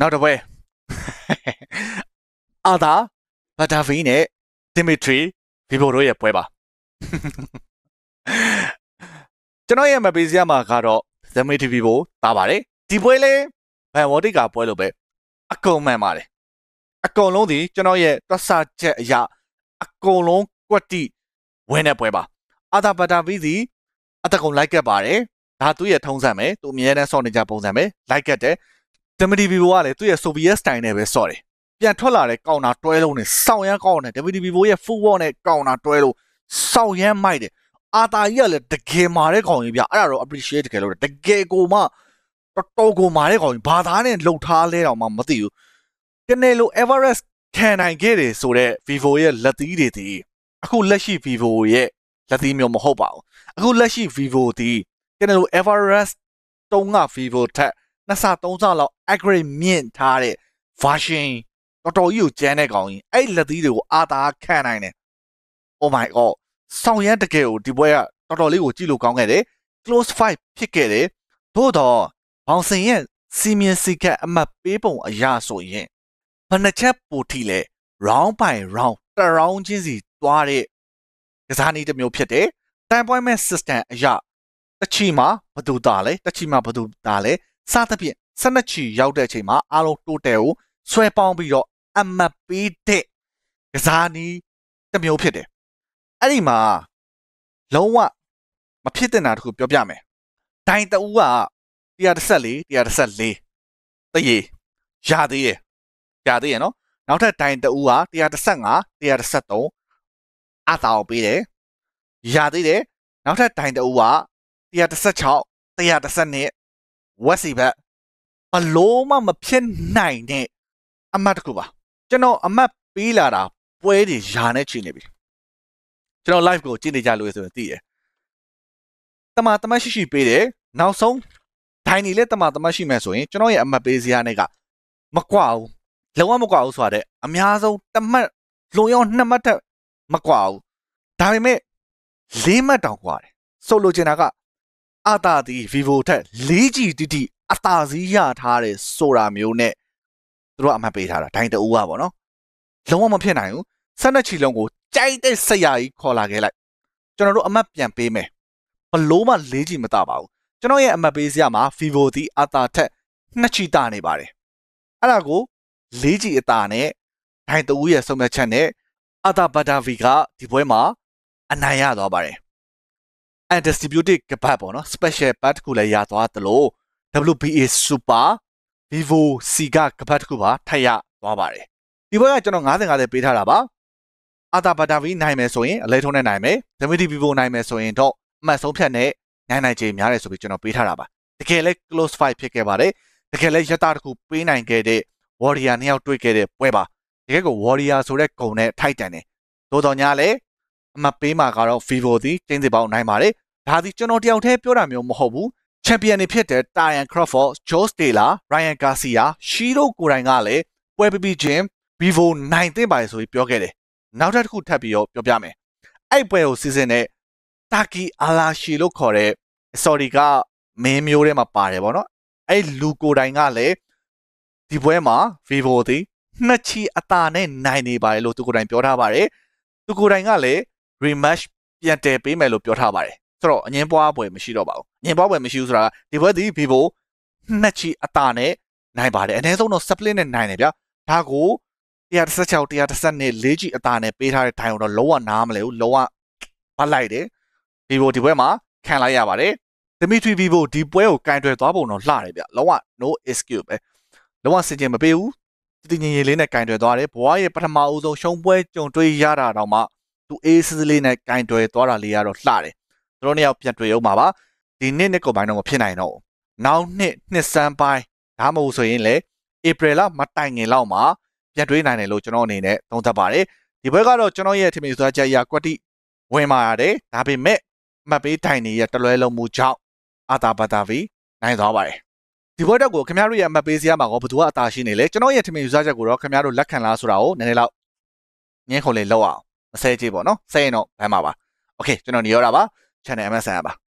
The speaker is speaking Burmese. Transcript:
နောက်တစ်ပွဲအာသာဘတာဗီနဲ့ဒီမီထရီဗီဗိုတို့ရဲ့ပွဲပါကျွန်တော်ရဲ့မပေးစရာမှာကတော့ဇမီတီဗီဗိုတာပါတယ်ဒီပွဲလဲဘန်ဝေါ်တိကပွဲလို့ပဲအကုန်မှန်ပါတယ်အကုန်လုံးဒီကျွန်တော်ရဲ့တွက်ဆချက်အရာ အကုန်လုံးကွက်တိဝင်းတဲ့ပွဲပါအာသာဘတာဗီစီအတကုံလိုက်ကပ်ပါတယ်ဒါသူ့ရဲ့ထုံးစံပဲသူအမြဲတမ်းစောင့်နေကြပုံစံပဲလိုက်ကပ်တယ်ဒမီတီဘီဘိုကလည်းသူ့ရဲ့ဆိုဗီယက်စတိုင်နဲ့ပဲဆော့တယ်ပြန်ထွက်လာတဲ့ကောင်နာတွဲလုံးနဲ့စောင်းရမ်းကောင်းတယ်ဒမီတီဘီဘိုရဲ့ဖူဝေါနဲ့ကောင်နာတွဲလုံးစောင်းရမ်းမိုက်တယ်အာတာကြီးကလည်းတကယ်မာတဲ့ကောင်ကြီးဗျအဲ့ဒါတော့ appreciate တကယ်လို့တကယ်ကိုမှတော်တော်ကိုမာတဲ့ကောင်ကြီးဘာသာနဲ့လှုပ်ထားလဲတော့မှမသိဘူးတနေ့လို Everest ခံနိုင်ခဲ့တယ်ဆိုတော့ Vivo ရဲ့လက်သီးတွေဒီအခုလက်ရှိ Vivo ရဲ့လက်သီးမျိုးမဟုတ်ပါဘူးအခုလက်ရှိ Vivo ဒီတနေ့လို Everest တုံးက Vivo ထက်နှစ်ဆသုံးဆလောက် aggregate မြင့်ထားတဲ့ version တော်တော်ကြီးကိုကျန်းတဲ့ကောင်ကြီးအဲ့လက်သီးတွေကိုအာသာခံနိုင်တယ် Oh my god ဆောင်ရမ်းတကယ်ကိုဒီပွဲကတော်တော်လေးကိုကြည့်လို့ကောင်းခဲ့တယ် close fight ဖြစ်ခဲ့တယ်သို့တော့ဘောင်စင်ရဲ့စီမင်းစီကတ်အမှတ်ပေးပုံ အရာဆိုရင်ဘယ်နှချက်ပိုထိလဲ round by round တရောင်းချင်းစီသွားတဲ့ကစားနည်းတစ်မျိုးဖြစ်တယ် time point system အရာတစ်ချီမှာဘသူသားလဲတစ်ချီမှာဘသူသားလဲစသဖြင့်၁၂ချီရောက်တဲ့အချိန်မှာအားလုံးတိုးတယ်ကိုဆွဲပေါင်းပြီးတော့အမတ်ပေးတဲ့ကစားနည်းတစ်မျိုးဖြစ်တယ်။အဲ့ဒီမှာလုံးဝမဖြစ်တင်တာတခုပြောပြမယ်။ဒိုင်တူက134 134တရေရသေးရရသေးရနော်။နောက်ထပ်ဒိုင်တူက135 133အသာအောင်ပေးတယ်။ရသေးတယ်။နောက်ထပ်ဒိုင်တူက136 132ဝက်စီဘက်ဘလို့မှမဖြစ်နိုင်တဲ့အမတ်တခုပါ ကျွန်တော်အမတ်ပေးလာတာပွဲတွေယာနဲ့ချိန်နေပြီကျွန်တော် live ကိုကြည့်နေကြလို့ဆိုရင်သိတယ်တမတမရှိရှိပေးတယ်နောက်ဆုံးဒိုင်နီလည်းတမတမရှိမယ်ဆိုရင်ကျွန်တော်ရဲ့အမတ်ပေးစရာနဲ့ကမကွာဘူးလုံးဝမကွာဘူးဆိုရတဲ့အများဆုံးတမတ်လွန်ရောနှစ်မှတ်ထက်မကွာဘူးဒါပေမဲ့လေးမှတ်တောင်ကွာတယ်ဆိုလိုချင်တာကအတာသည် vivo ထက် 4G တိတိအတာစီးရထားတယ်ဆိုတာမျိုးနဲ့သူတို့အမှတ်ပေးထားတာဒိုင်းတူကပေါ့နော်လုံးဝမဖြစ်နိုင်ဘူးဆက်နှစ်ချီလုံးကိုကြိုက်တဲ့ဆရာကြီးခေါ်လာခဲ့လိုက်ကျွန်တော်တို့အမှတ်ပြန်ပေးမယ်ဘလို့မှ 4G မတပါဘူးကျွန်တော်ရဲ့အမှတ်ပေးစရာမှာ vivo သည်အတာထက်နှစ်ချီတာနေပါတယ်အဲ့ဒါကို 4G အတာနဲ့ဒိုင်းတူရဲ့ဆုံးဖြတ်ချက်နဲ့အတာဘတာဗီကဒီပွဲမှာအနိုင်ရသွားပါတယ် undistributed ကပတ်ပေါ့နော် special ပတ်တစ်ခုလည်းရသွားသလို WBA Super Vivo C ကကပတ်တစ်ခုပါထပ်ရသွားပါတယ်ဒီဘက်ကကျွန်တော်90 90ပေးထားတာပါအာတာဘာတာဗီနိုင်မယ်ဆိုရင်အလဲထုံးနဲ့နိုင်မယ်ဒမီတီဗီဗိုနိုင်မယ်ဆိုရင်တော့အမှတ်ဆုံးဖြတ်နဲ့နိုင်နိုင်ချေများတယ်ဆိုပြီးကျွန်တော်ပေးထားတာပါတကယ်လဲ close fight ဖြစ်ခဲ့ပါတယ်တကယ်လဲရတာတစ်ခုပေးနိုင်ခဲ့တဲ့ warrior နှစ်ယောက်တွေ့ခဲ့တဲ့ပွဲပါတကယ်ကို warrior ဆိုတဲ့ဂုံနဲ့ထိုက်တန်တယ်သို့တော်ညာလဲအမှတ်ပေးမှာကတော့ Vivo သည်တင်းစီပေါက်နိုင်ပါတယ်။ဒါသည်ကျွန်တော်တယောက်တည်းပြောတာမျိုးမဟုတ်ဘူး။ချန်ပီယံတွေဖြစ်တဲ့ Tyan Crawford, Josh Taylor, Ryan Garcia, Shiro ကိုယ်တိုင်ကလည်းပွဲပပချင်း Vivo နိုင်တဲ့ပါတယ်ဆိုပြီးပြောခဲ့တယ်။နောက်ထပ်တစ်ခုထပ်ပြီးတော့ပြောပြမယ်။အဲ့ပွဲကိုစီစဉ်တဲ့ Taki Alashi လို့ခေါ်တဲ့ sorry ကမင်းမျိုးထဲမှာပါတယ်ဗောနော်။အဲ့လူကိုယ်တိုင်ကလည်းဒီပွဲမှာ Vivo သည်နှစ်ချီအတာနဲ့နိုင်နေပါတယ်လို့သူကိုယ်တိုင်ပြောထားပါတယ်။သူကိုယ်တိုင်ကလည်း rematch ပြန်တယ်ပေးမယ်လို့ပြောထားပါတယ်ဆိုတော့အငင်းပွားပွဲမရှိတော့ပါဘူးအငင်းပွားပွဲမရှိဘူးဆိုတာကဒီဘက်ဒီ Vivo နှစ်ချီအတာနဲ့နိုင်ပါတယ်အနည်းဆုံးတော့ split နဲ့နိုင်တယ်ဗျဒါကို116 130နဲ့၄ G အတာနဲ့ပေးထားတဲ့ဒိုင်တော့လုံးဝနားမလဲဘူးလုံးဝဗတ်လိုက်တယ် Vivo ဒီဘက်မှာခံလိုက်ရပါတယ်သမီထွေ Vivo ဒီပွဲကိုကင်တွယ်သွားပုံတော့လှတယ်ဗျလုံးဝ no excuse ပဲလုံးဝစင်ကြင်မပေးဘူးတည်ငြိမ်ရေးလေးနဲ့ကင်တွယ်သွားတယ်ဘွားရဲ့ပထမအဦးဆုံးရှုံးပွဲကြုံတွေ့ရတာတော့မှသူအေးစစ်စစ်လေးနဲ့ကင်တွယ်သွားတာလေးကတော့လှတယ်သူတို့နှစ်ယောက်ပြန်တွေ့ရုံပါပါဒီနှစ်နှစ်ကုန်ပိုင်းတော့မဖြစ်နိုင်တော့ဘူးနောက်နှစ်နှစ်စမ်းပိုင်းဒါမှမဟုတ်ဆိုရင်လေဧပြီလမတိုင်ခင်လောက်မှာပြန်တွေးနိုင်တယ်လို့ကျွန်တော်အနေနဲ့သုံးသပ်ပါတယ်ဒီဘက်ကတော့ကျွန်တော်ရဲ့ထင်မြင်စွာချက်အရကွက်တိဝင်မာရတယ်ဒါပေမဲ့မှတ်ပေးတိုင်နေရတလွဲလုံးမှုကြောင့်အာတာပါတာဗီနိုင်သွားပါတယ်ဒီဘက်တော့ကိုခင်ဗျားတို့ရဲ့မှတ်ပေးစရာမှာကောဘသူကအသာရှိနေလဲကျွန်တော်ရဲ့ထင်မြင်စွာချက်ကိုတော့ခင်ဗျားတို့လက်ခံလားဆိုတာကိုနည်းနည်းလောက်ငင်းခုံလေးလောက်အောင်မဆဲကြည့်ပေါ့နော်ဆဲရင်တော့ဘမ်းပါပါ okay ကျွန်တော်ညောတာပါ channel MSN ပါ